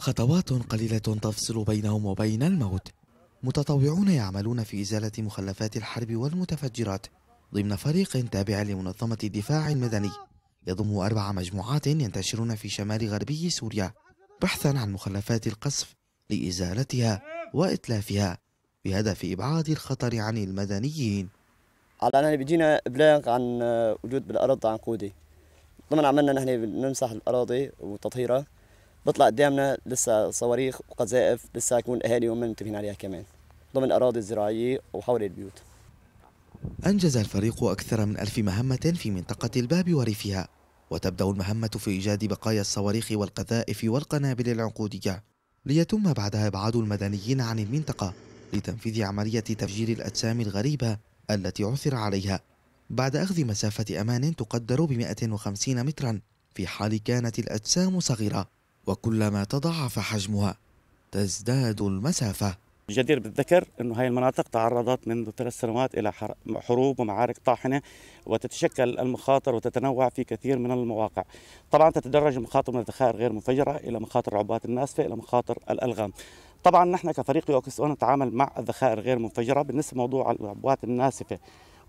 خطوات قليلة تفصل بينهم وبين الموت متطوعون يعملون في إزالة مخلفات الحرب والمتفجرات ضمن فريق تابع لمنظمة الدفاع المدني يضم أربع مجموعات ينتشرون في شمال غربي سوريا بحثا عن مخلفات القصف لإزالتها وإتلافها بهدف إبعاد الخطر عن المدنيين على أننا بيجينا إبلاغ عن وجود بالأرض عنقودي ضمن عملنا نحن نمسح الأراضي وتطهيرها بطلع قدامنا لسه صواريخ وقذائف لسه يكون الاهالي وما متفقين عليها كمان ضمن اراضي الزراعيه وحول البيوت أنجز الفريق أكثر من ألف مهمة في منطقة الباب وريفها وتبدأ المهمة في إيجاد بقايا الصواريخ والقذائف والقنابل العنقودية ليتم بعدها إبعاد المدنيين عن المنطقة لتنفيذ عملية تفجير الأجسام الغريبة التي عثر عليها بعد أخذ مسافة أمان تقدر ب 150 مترا في حال كانت الأجسام صغيرة وكلما تضاعف حجمها تزداد المسافة جدير بالذكر أنه هاي المناطق تعرضت منذ ثلاث سنوات إلى حروب ومعارك طاحنة وتتشكل المخاطر وتتنوع في كثير من المواقع طبعا تتدرج مخاطر من الذخائر غير مفجره إلى مخاطر العبوات الناسفة إلى مخاطر الألغام طبعا نحن كفريق يوكس نتعامل مع الذخائر غير المفجره بالنسبة لموضوع العبوات الناسفة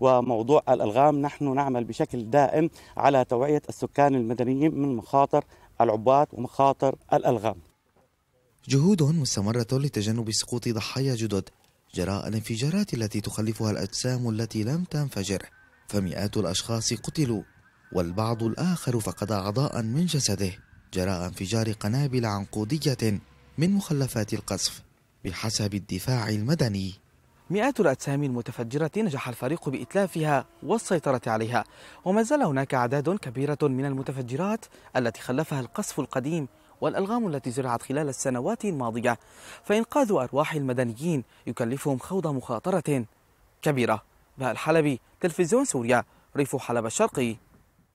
وموضوع الألغام نحن نعمل بشكل دائم على توعية السكان المدنيين من مخاطر العباد ومخاطر الألغام جهود مستمرة لتجنب سقوط ضحايا جدد جراء الانفجارات التي تخلفها الأجسام التي لم تنفجر فمئات الأشخاص قتلوا والبعض الآخر فقد أعضاء من جسده جراء انفجار قنابل عنقودية من مخلفات القصف بحسب الدفاع المدني مئات الأجسام المتفجرة نجح الفريق بإتلافها والسيطرة عليها وما زال هناك أعداد كبيرة من المتفجرات التي خلفها القصف القديم والألغام التي زرعت خلال السنوات الماضية فإنقاذ أرواح المدنيين يكلفهم خوض مخاطرة كبيرة بها الحلبي تلفزيون سوريا ريف حلب الشرقي